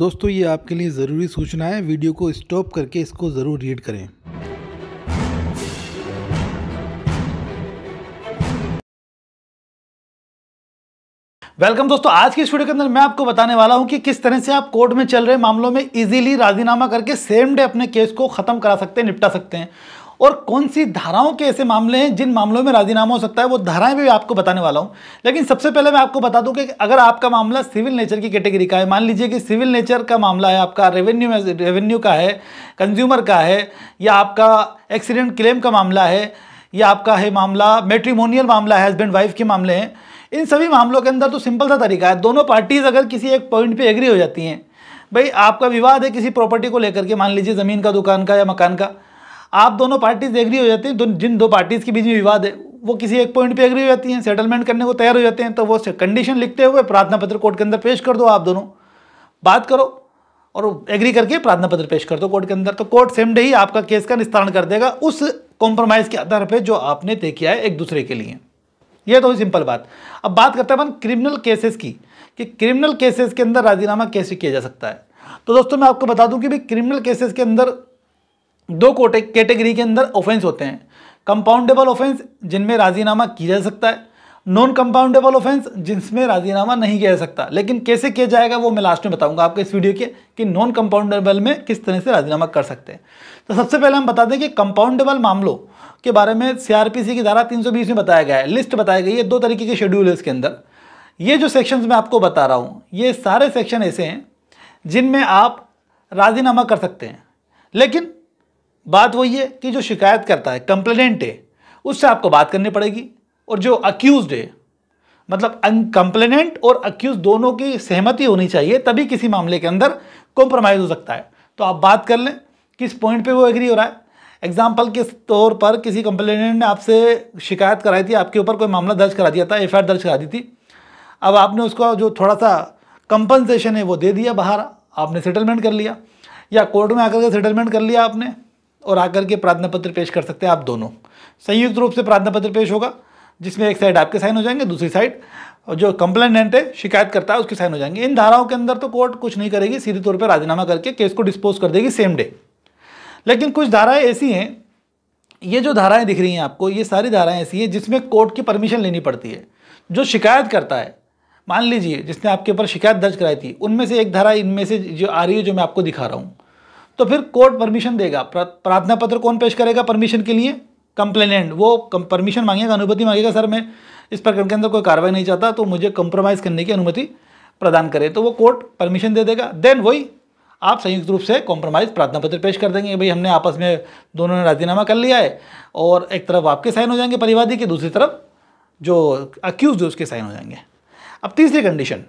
दोस्तों ये आपके लिए ज़रूरी सूचना है वीडियो को स्टॉप करके इसको ज़रूर रीड करें वेलकम दोस्तों आज की इस वीडियो के अंदर मैं आपको बताने वाला हूं कि किस तरह से आप कोर्ट में चल रहे मामलों में इजीली राजीनामा करके सेम डे अपने केस को खत्म करा सकते हैं निपटा सकते हैं और कौन सी धाराओं के ऐसे मामले हैं जिन मामलों में राजीनामा हो सकता है वो धाराएं भी आपको बताने वाला हूँ लेकिन सबसे पहले मैं आपको बता दूँ कि अगर आपका मामला सिविल नेचर की कैटेगरी का है मान लीजिए कि सिविल नेचर का मामला है आपका रेवेन्यू रेवेन्यू का है कंज्यूमर का है या आपका एक्सीडेंट क्लेम का मामला है या आपका है मामला मेट्रीमोनियल मामला है हस्बैंड वाइफ के मामले हैं इन सभी मामलों के अंदर तो सिंपल सा तरीका है दोनों पार्टीज़ अगर किसी एक पॉइंट पे एग्री हो जाती हैं भाई आपका विवाद है किसी प्रॉपर्टी को लेकर के मान लीजिए ज़मीन का दुकान का या मकान का आप दोनों पार्टीज एग्री हो जाती हैं जिन दो पार्टीज़ के बीच में विवाद है वो किसी एक पॉइंट पे एग्री हो जाती हैं सेटलमेंट करने को तैयार हो जाते हैं तो वो कंडीशन लिखते हुए प्रार्थना पत्र कोर्ट के अंदर पेश कर दो आप दोनों बात करो और एग्री करके प्रार्थना पत्र पेश कर दो कोर्ट के अंदर तो कोर्ट सेम डे ही आपका केस का निस्तारण कर देगा उस कॉम्प्रोमाइज़ के आधार पर जो आपने तय किया है एक दूसरे के लिए यह तो सिंपल बात अब बात करते हैं अपन क्रिमिनल केसेस की कि क्रिमिनल केसेस के अंदर राजीनामा कैसे किया जा सकता है तो दोस्तों मैं आपको बता दूं कि भी क्रिमिनल केसेस के अंदर दो कोटे कैटेगरी के अंदर ऑफेंस होते हैं कंपाउंडेबल ऑफेंस जिनमें राजीनामा किया जा सकता है नॉन कंपाउंडेबल ऑफेंस जिसमें राजीनामा नहीं किया जा सकता लेकिन कैसे किया जाएगा वो मैं लास्ट में बताऊंगा आपको इस वीडियो के कि नॉन कंपाउंडेबल में किस तरह से राजीनामा कर सकते हैं तो सबसे पहले हम बता दें कि कंपाउंडेबल मामलों के बारे में सीआरपीसी की धारा तीन में बताया गया है लिस्ट बताई गई है दो तरीके के शेड्यूल है इसके अंदर ये जो सेक्शंस मैं आपको बता रहा हूँ ये सारे सेक्शन ऐसे हैं जिनमें आप राजीनामा कर सकते हैं लेकिन बात वही है कि जो शिकायत करता है कंप्लेनेंट है उससे आपको बात करनी पड़ेगी और जो अक्यूज है मतलब कंप्लेनेंट और अक्यूज दोनों की सहमति होनी चाहिए तभी किसी मामले के अंदर कॉम्प्रोमाइज़ हो सकता है तो आप बात कर लें किस पॉइंट पे वो एग्री हो रहा है एग्जाम्पल के तौर पर किसी कंप्लेनेंट ने आपसे शिकायत कराई थी आपके ऊपर कोई मामला दर्ज करा दिया था एफ दर्ज करा दी थी अब आपने उसका जो थोड़ा सा कंपनसेशन है वो दे दिया बाहर आपने सेटलमेंट कर लिया या कोर्ट में आकर के सेटलमेंट कर लिया आपने और आकर के प्रार्थना पत्र पेश कर सकते हैं आप दोनों संयुक्त रूप से प्रार्थना पत्र पेश होगा जिसमें एक साइड आपके साइन हो जाएंगे दूसरी साइड और जो कंप्लेनेंट है शिकायत करता है उसके साइन हो जाएंगे इन धाराओं के अंदर तो कोर्ट कुछ नहीं करेगी सीधे तौर पर राजीनामा करके केस को डिस्पोज कर देगी सेम डे लेकिन कुछ धाराएं ऐसी हैं ये जो धाराएं दिख रही हैं आपको ये सारी धाराएं ऐसी हैं जिसमें कोर्ट की परमिशन लेनी पड़ती है जो शिकायत करता है मान लीजिए जिसने आपके ऊपर शिकायत दर्ज कराई थी उनमें से एक धारा इनमें से जो आ रही है जो मैं आपको दिखा रहा हूँ तो फिर कोर्ट परमिशन देगा प्रार्थना पत्र कौन पेश करेगा परमिशन के लिए कंप्लेनेंट वो परमिशन मांगेगा अनुमति मांगेगा सर मैं इस प्रकरण के अंदर कोई कार्रवाई नहीं चाहता तो मुझे कंप्रोमाइज़ करने की अनुमति प्रदान करे तो वो कोर्ट परमिशन दे देगा देन वही आप संयुक्त रूप से कॉम्प्रोमाइज़ प्रार्थना पत्र पेश कर देंगे भाई हमने आपस में दोनों ने राजीनामा कर लिया है और एक तरफ आपके साइन हो जाएंगे परिवादी के दूसरी तरफ जो अक्यूज है उसके साइन हो जाएंगे अब तीसरी कंडीशन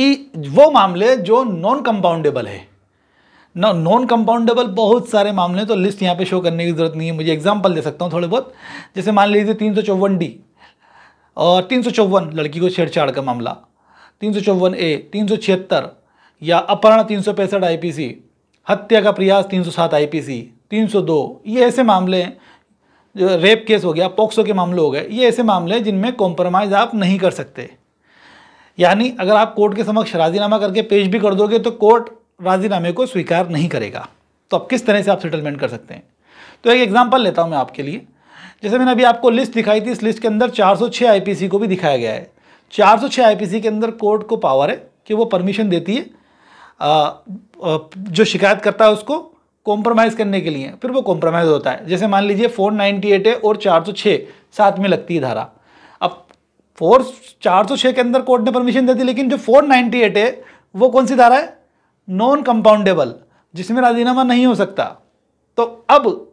कि वो मामले जो नॉन कंपाउंडेबल है ना नॉन कंपाउंडेबल बहुत सारे मामले हैं तो लिस्ट यहाँ पे शो करने की ज़रूरत नहीं है मुझे एग्जांपल दे सकता हूँ थोड़े बहुत जैसे मान लीजिए तीन सौ चौवन डी और तीन सौ चौवन लड़की को छेड़छाड़ का मामला तीन सौ चौवन ए तीन सौ छिहत्तर या अपहरण तीन सौ पैंसठ आई पी सी हत्या का प्रयास तीन सौ सात आई पी सी तीन सौ दो ये ऐसे मामले हैं जो रेप केस हो गया पॉक्सो के मामले हो गए ये ऐसे मामले हैं जिनमें कॉम्प्रोमाइज़ आप नहीं कर सकते यानी अगर आप कोर्ट के समक्ष राजीनामा करके पेश भी कर दोगे तो कोर्ट राजीनामे को स्वीकार नहीं करेगा तो अब किस तरह से आप सेटलमेंट कर सकते हैं तो एक एग्जाम्पल लेता हूँ मैं आपके लिए जैसे मैंने अभी आपको लिस्ट दिखाई थी इस लिस्ट के अंदर 406 आईपीसी को भी दिखाया गया है 406 आईपीसी के अंदर कोर्ट को पावर है कि वो परमिशन देती है आ, आ, जो शिकायत करता है उसको कॉम्प्रोमाइज़ करने के लिए फिर वो कॉम्प्रोमाइज़ होता है जैसे मान लीजिए फोर नाइन्टी एट है और चार सौ छः साथ में लगती है धारा अब फोर चार सौ छः के अंदर कोर्ट ने परमिशन दे दी लेकिन जो फोर नाइन्टी एट है वो कौन सी धारा है नॉन कंपाउंडेबल जिसमें राजीनामा नहीं हो सकता तो अब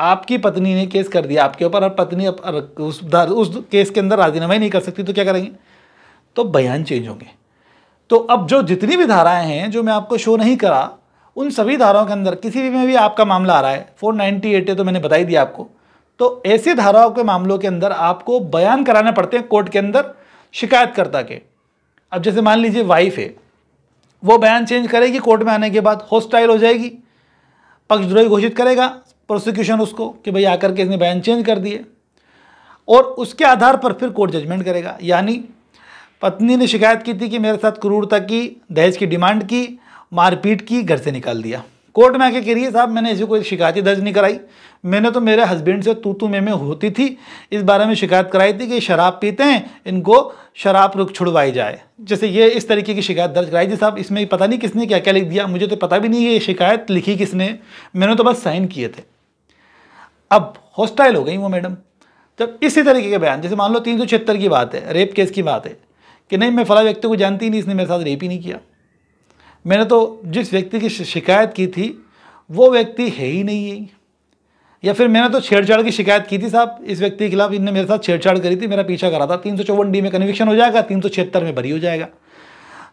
आपकी पत्नी ने केस कर दिया आपके ऊपर और पत्नी उस उस केस के अंदर राजीनामा ही नहीं कर सकती तो क्या करेंगे तो बयान चेंज होंगे तो अब जो जितनी भी धाराएं हैं जो मैं आपको शो नहीं करा उन सभी धाराओं के अंदर किसी भी में भी आपका मामला आ रहा है फोर नाइन्टी एट है तो मैंने बताई दिया आपको तो ऐसे धाराओं के मामलों के अंदर आपको बयान कराना पड़ते हैं कोर्ट के अंदर शिकायतकर्ता के अब जैसे मान लीजिए वाइफ है वो बयान चेंज करेगी कोर्ट में आने के बाद होस्टाइल हो जाएगी पक्षद्रोही घोषित करेगा प्रोसिक्यूशन उसको कि भाई आकर के इसने बयान चेंज कर दिए और उसके आधार पर फिर कोर्ट जजमेंट करेगा यानी पत्नी ने शिकायत की थी कि मेरे साथ क्रूरता की दहेज की डिमांड की मारपीट की घर से निकाल दिया कोर्ट में आके कह रही है साहब मैंने ऐसी कोई शिकायत ही दर्ज नहीं कराई मैंने तो मेरे हस्बैंड से तू तू मे में होती थी इस बारे में शिकायत कराई थी कि शराब पीते हैं इनको शराब रुक छुड़वाई जाए जैसे ये इस तरीके की शिकायत दर्ज कराई थी साहब इसमें पता नहीं किसने क्या क्या लिख दिया मुझे तो पता भी नहीं ये शिकायत लिखी किसने मैंने तो बस साइन किए थे अब हॉस्टाइल हो गई वो मैडम जब तो इसी तरीके के बयान जैसे मान लो तीन की बात है रेप केस की बात है कि नहीं मैं फला व्यक्ति को जानती नहीं इसने मेरे साथ रेप ही नहीं किया मैंने तो जिस व्यक्ति की शिकायत की थी वो व्यक्ति है ही नहीं है या फिर मैंने तो छेड़छाड़ की शिकायत की थी साहब इस व्यक्ति के खिलाफ इनने मेरे साथ छेड़छाड़ करी थी मेरा पीछा करा था तीन सौ चौवन डी में कन्विक्शन हो जाएगा तीन सौ छिहत्तर में भरी हो जाएगा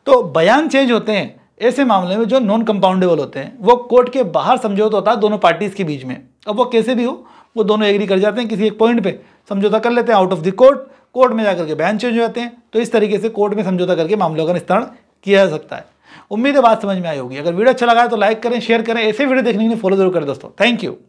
तो बयान चेंज होते हैं ऐसे मामले में जो नॉन कंपाउंडेबल होते हैं वो कोर्ट के बाहर समझौता होता है दोनों पार्टीज़ के बीच में अब वो कैसे भी हो वो दोनों एग्री कर जाते हैं किसी एक पॉइंट पर समझौता कर लेते हैं out of the court court में जाकर के बयान चेंज हो जाते हैं तो इस तरीके से कोर्ट में समझौता करके मामलों का निस्तारण किया जा सकता है उम्मीद है बात समझ में आई होगी अगर वीडियो अच्छा लगा तो लाइक करें शेयर करें ऐसे वीडियो देखने के लिए फॉलो जरूर करें दोस्तों थैंक यू